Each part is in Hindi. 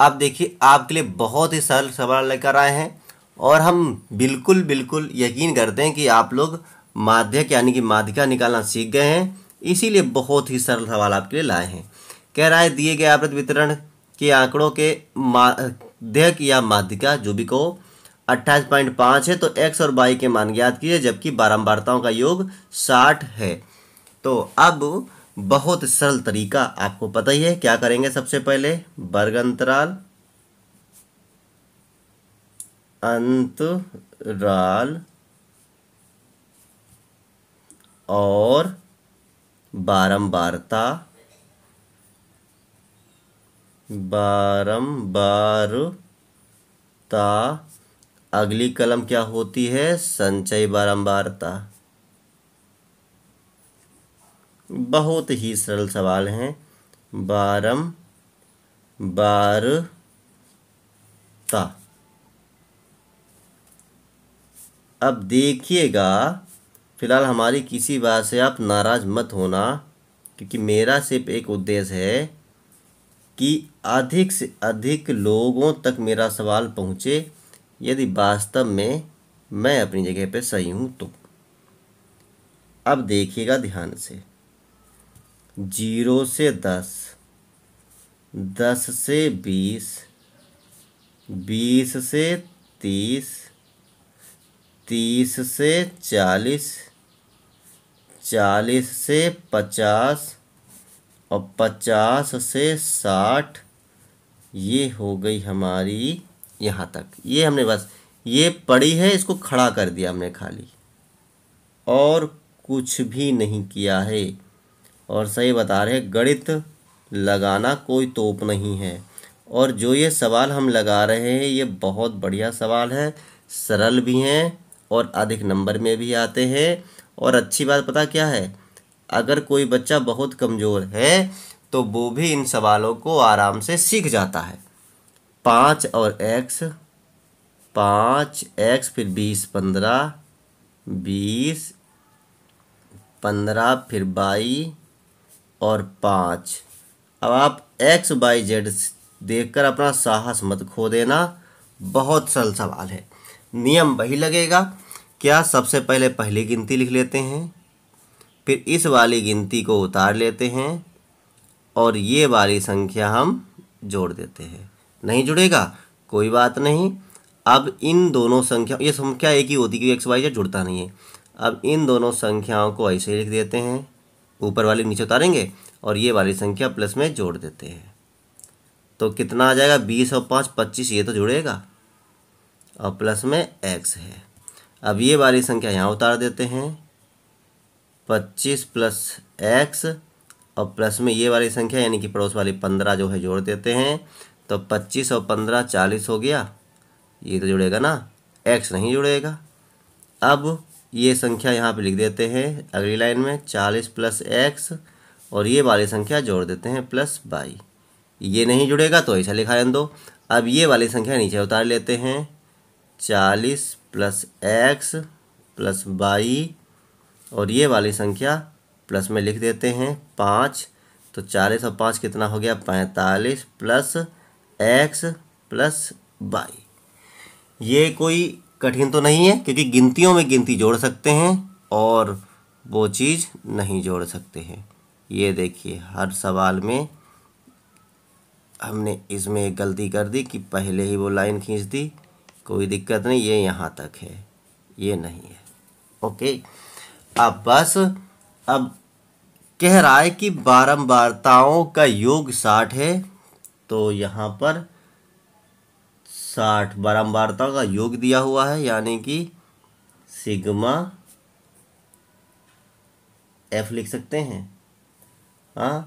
आप देखिए आपके लिए बहुत ही सरल सवाल लेकर आए हैं और हम बिल्कुल बिल्कुल यकीन करते हैं कि आप लोग माध्यक यानी कि माध्यिका निकालना सीख गए हैं इसीलिए बहुत ही सरल सवाल आपके लिए लाए हैं कह रहा है दिए गए आवृत वितरण के आंकड़ों के माध्यक या माध्यिका जो भी को पाँच है तो x और y के मान ज्ञात किए जबकि बारंबारताओं का योग साठ है तो अब बहुत सरल तरीका आपको पता ही है क्या करेंगे सबसे पहले वर्ग अंतराल अंतराल और बारंबारता बारंबारता अगली कलम क्या होती है संचय बारंबारता बहुत ही सरल सवाल हैं बारम ता अब देखिएगा फिलहाल हमारी किसी बात से आप नाराज़ मत होना क्योंकि मेरा सिर्फ एक उद्देश्य है कि अधिक से अधिक लोगों तक मेरा सवाल पहुँचे यदि वास्तव में मैं अपनी जगह पर सही हूँ तो अब देखिएगा ध्यान से जीरो से दस दस से बीस बीस से तीस तीस से चालीस चालीस से पचास और पचास से साठ ये हो गई हमारी यहाँ तक ये हमने बस ये पड़ी है इसको खड़ा कर दिया हमने खाली और कुछ भी नहीं किया है और सही बता रहे गणित लगाना कोई तोप नहीं है और जो ये सवाल हम लगा रहे हैं ये बहुत बढ़िया सवाल है सरल भी हैं और अधिक नंबर में भी आते हैं और अच्छी बात पता क्या है अगर कोई बच्चा बहुत कमज़ोर है तो वो भी इन सवालों को आराम से सीख जाता है पाँच और एक्स पाँच एक्स फिर बीस पंद्रह बीस पंद्रह फिर बाई और पाँच अब आप एक्स बाई जेड देखकर अपना साहस मत खो देना बहुत सरल सवाल है नियम वही लगेगा क्या सबसे पहले पहली गिनती लिख लेते हैं फिर इस वाली गिनती को उतार लेते हैं और ये वाली संख्या हम जोड़ देते हैं नहीं जुड़ेगा कोई बात नहीं अब इन दोनों संख्या ये संख्या एक ही होती है क्योंकि एक्स वाई जेड जुड़ता नहीं है अब इन दोनों संख्याओं को ऐसे लिख देते हैं ऊपर वाली नीचे उतारेंगे और ये वाली संख्या प्लस में जोड़ देते हैं तो कितना आ जाएगा बीस और पाँच पच्चीस ये तो जुड़ेगा और प्लस में एक्स है अब ये वाली संख्या यहाँ उतार देते हैं पच्चीस प्लस एक्स और प्लस में ये वाली संख्या यानी कि पड़ोस वाली पंद्रह जो है जोड़ देते हैं तो पच्चीस और पंद्रह चालीस हो गया ये तो जुड़ेगा ना एक्स नहीं जुड़ेगा अब ये संख्या यहाँ पे लिख देते हैं अगली लाइन में चालीस प्लस एक्स और ये वाली संख्या जोड़ देते हैं प्लस बाई ये नहीं जुड़ेगा तो ऐसा लिखा दो अब ये वाली संख्या नीचे उतार लेते हैं चालीस प्लस एक्स प्लस बाई और ये वाली संख्या प्लस में लिख देते हैं पाँच तो चालीस और पाँच कितना हो गया पैंतालीस प्लस एक्स प्लस बाई ये कोई कठिन तो नहीं है क्योंकि गिनतियों में गिनती जोड़ सकते हैं और वो चीज़ नहीं जोड़ सकते हैं ये देखिए हर सवाल में हमने इसमें एक गलती कर दी कि पहले ही वो लाइन खींच दी कोई दिक्कत नहीं ये यहाँ तक है ये नहीं है ओके अब बस अब कह रहा है कि बारंबारताओं का योग साठ है तो यहाँ पर साठ बारंबारता का योग दिया हुआ है यानी कि सिग्मा एफ लिख सकते हैं हाँ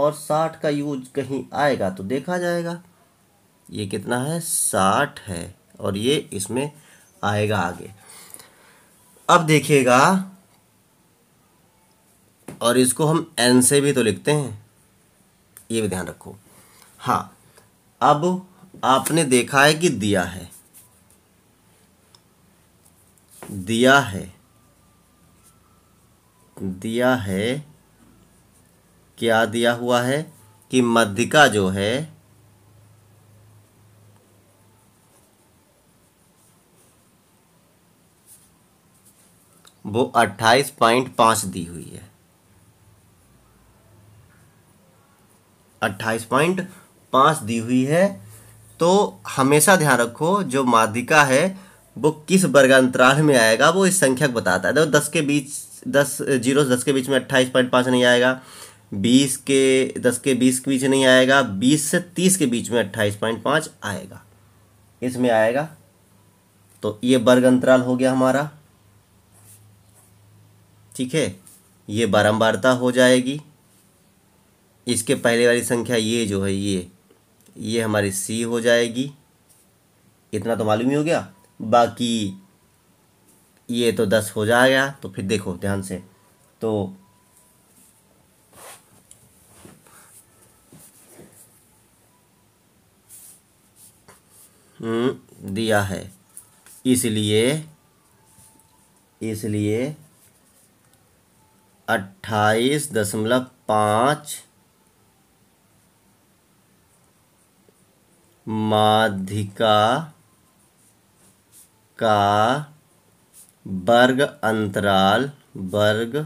और साठ का यूज कहीं आएगा तो देखा जाएगा ये कितना है साठ है और ये इसमें आएगा आगे अब देखिएगा और इसको हम एन से भी तो लिखते हैं ये भी ध्यान रखो हाँ अब आपने देखा है कि दिया है दिया है दिया है क्या दिया हुआ है कि मध्यिका जो है वो अट्ठाईस पॉइंट पांच दी हुई है अट्ठाईस पॉइंट पांच दी हुई है तो हमेशा ध्यान रखो जो माध्यिका है वो किस वर्गांतराल में आएगा वो इस संख्या को बताता है देखो दस के बीच दस जीरो से दस के बीच में अट्ठाईस पॉइंट पाँच नहीं आएगा बीस के दस के बीस के बीच नहीं आएगा बीस से तीस के बीच में अट्ठाईस पॉइंट पाँच आएगा इसमें आएगा तो ये वर्ग अंतराल हो गया हमारा ठीक है ये बारंबारता हो जाएगी इसके पहले वाली संख्या ये जो है ये ये हमारी सी हो जाएगी इतना तो मालूम ही हो गया बाकी ये तो दस हो जाएगा तो फिर देखो ध्यान से तो हम्म, दिया है इसलिए इसलिए अट्ठाईस दशमलव पाँच माध्यिका का वर्ग अंतराल वर्ग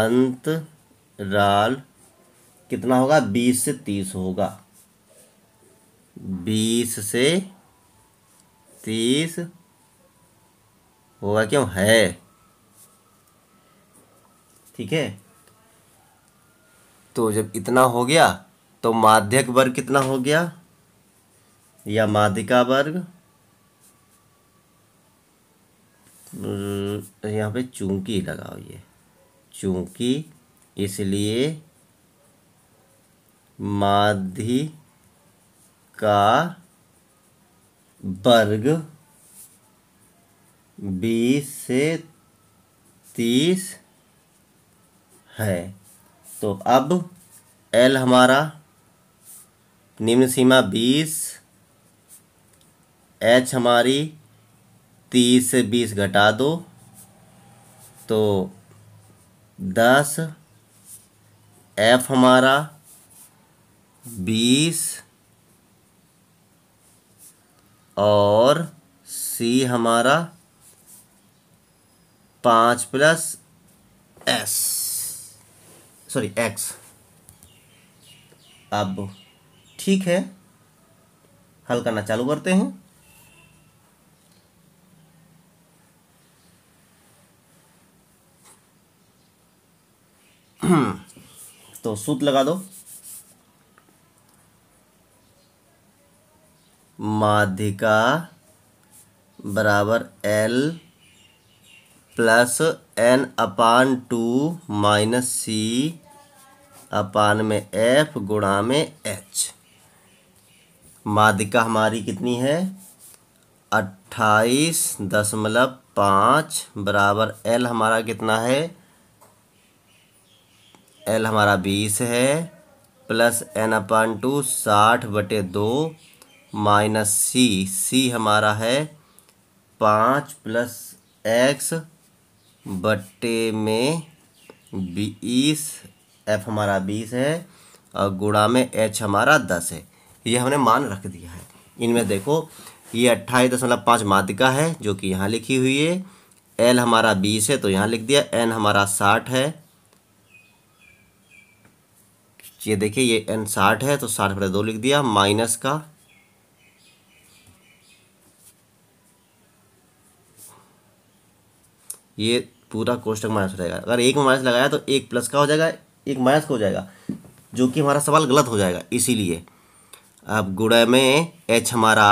अंतराल कितना होगा बीस से तीस होगा बीस से तीस होगा क्यों है ठीक है तो जब इतना हो गया तो माध्यक वर्ग कितना हो गया या मादिका वर्ग यहाँ पे चूंकी लगाओ ये चूंकि इसलिए माधि का वर्ग बीस से तीस है तो अब एल हमारा निम्न सीमा बीस एच हमारी तीस से बीस घटा दो तो दस एफ हमारा बीस और सी हमारा पाँच प्लस एस सॉरी एक्स अब ठीक है हल करना चालू करते हैं तो सूत लगा दो माध्यिका बराबर L plus N upon two minus C upon में एफ गुणा में एच माध्यिका हमारी कितनी है अट्ठाईस दशमलव पाँच बराबर एल हमारा कितना है एल हमारा बीस है प्लस एन अपान टू साठ बटे दो माइनस सी सी हमारा है पाँच प्लस एक्स बटे में बीस एफ हमारा बीस है और गुड़ा में एच हमारा दस है ये हमने मान रख दिया है इनमें देखो ये अट्ठाईस दशमलव पाँच माध्यिका है जो कि यहाँ लिखी हुई है एल हमारा बीस है तो यहाँ लिख दिया एन हमारा साठ है ये देखिए ये एन साठ है तो साठ बटे दो लिख दिया माइनस का ये पूरा कोष्टक माइनस हो जाएगा अगर एक में माइनस लगाया तो एक प्लस का हो जाएगा एक माइनस का हो जाएगा जो कि हमारा सवाल गलत हो जाएगा इसीलिए अब गुड़े में एच हमारा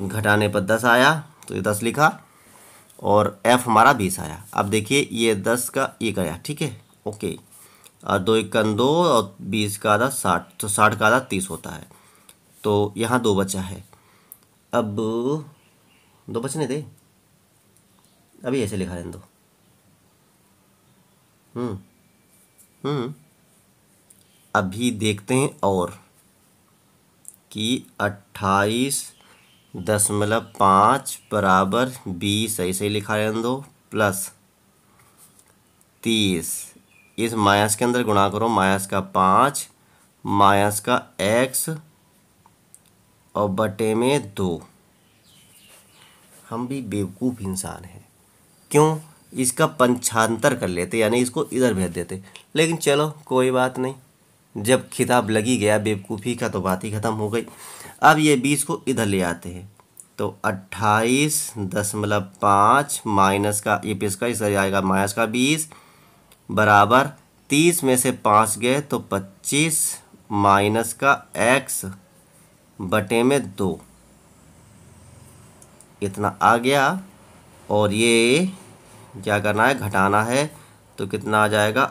घटाने पर दस आया तो ये दस लिखा और एफ हमारा बीस आया अब देखिए ये दस का एक आया ठीक है ओके और दो इक्कन दो और बीस का आधा साठ तो साठ का आधा तीस होता है तो यहाँ दो बचा है अब दो बचने दे अभी ऐसे लिखा रहने दो हम्म हम्म अभी देखते हैं और कि अट्ठाईस दशमलव पाँच बराबर बीस ऐसे ही लिखा रहने दो प्लस तीस इस माइनस के अंदर गुणा करो माइनस का पाँच माइनस का एक्स और बटे में दो हम भी बेवकूफ़ इंसान हैं क्यों इसका पंचांतर कर लेते यानी इसको इधर भेज देते लेकिन चलो कोई बात नहीं जब खिताब लगी गया बेवकूफ़ी का तो बात ही ख़त्म हो गई अब ये बीस को इधर ले आते हैं तो अट्ठाईस दशमलव पाँच माइनस का ये इसका इस आएगा माइनस का बीस बराबर तीस में से पाँच गए तो पच्चीस माइनस का एक्स बटे में दो इतना आ गया और ये क्या करना है घटाना है तो कितना आ जाएगा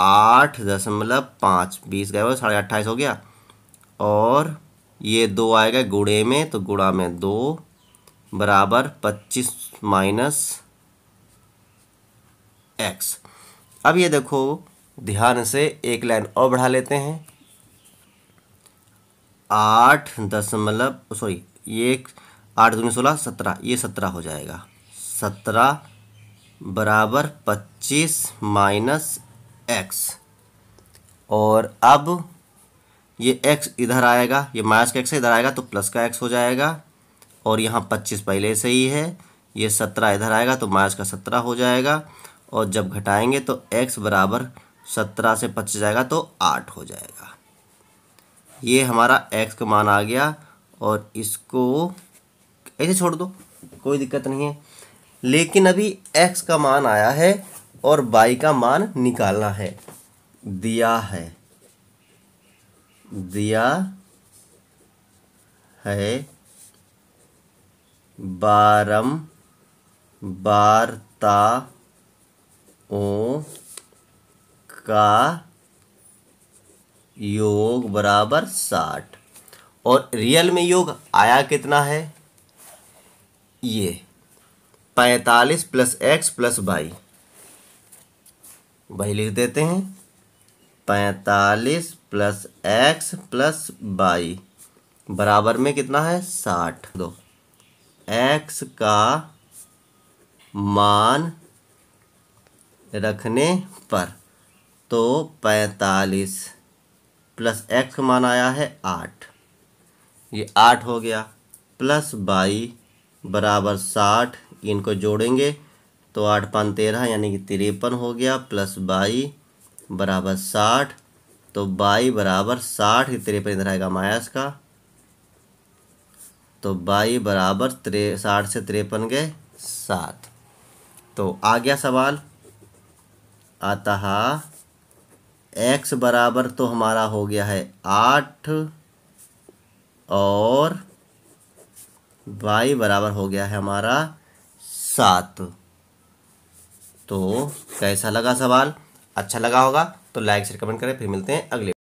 आठ दशमलव पाँच बीस गए साढ़े अट्ठाईस हो गया और ये दो आएगा गुड़े में तो गुड़ा में दो बराबर पच्चीस माइनस एक्स अब ये देखो ध्यान से एक लाइन और बढ़ा लेते हैं आठ दशमलव सॉरी ये एक आठ दूनी सोलह सत्रह ये सत्रह हो जाएगा सत्रह बराबर पच्चीस माइनस एक्स और अब ये एक्स इधर आएगा ये माइनस का एक्स इधर आएगा तो प्लस का एक्स हो जाएगा और यहाँ पच्चीस पहले से ही है ये सत्रह इधर आएगा तो माइनस का सत्रह हो जाएगा और जब घटाएंगे तो x बराबर सत्रह से पच्चीस जाएगा तो आठ हो जाएगा ये हमारा x का मान आ गया और इसको ऐसे छोड़ दो कोई दिक्कत नहीं है लेकिन अभी x का मान आया है और y का मान निकालना है दिया है दिया है बारम बारता ओ का योग बराबर साठ और रियल में योग आया कितना है ये पैंतालीस प्लस एक्स प्लस वाई वही लिख देते हैं पैंतालीस प्लस एक्स प्लस वाई बराबर में कितना है साठ दो एक्स का मान रखने पर तो पैंतालीस प्लस एक्स मान आया है आठ ये आठ हो गया प्लस बाई बराबर साठ इनको जोड़ेंगे तो आठ पान तेरह यानी कि तिरपन हो गया प्लस बाई बराबर साठ तो बाई बराबर साठ ही तिरपन इधर आएगा माइनस का तो बाई बराबर त्रे साठ से तिरपन गए सात तो आ गया सवाल अतः एक्स बराबर तो हमारा हो गया है आठ और वाई बराबर हो गया है हमारा सात तो कैसा लगा सवाल अच्छा लगा होगा तो लाइक से कमेंट करें फिर मिलते हैं अगले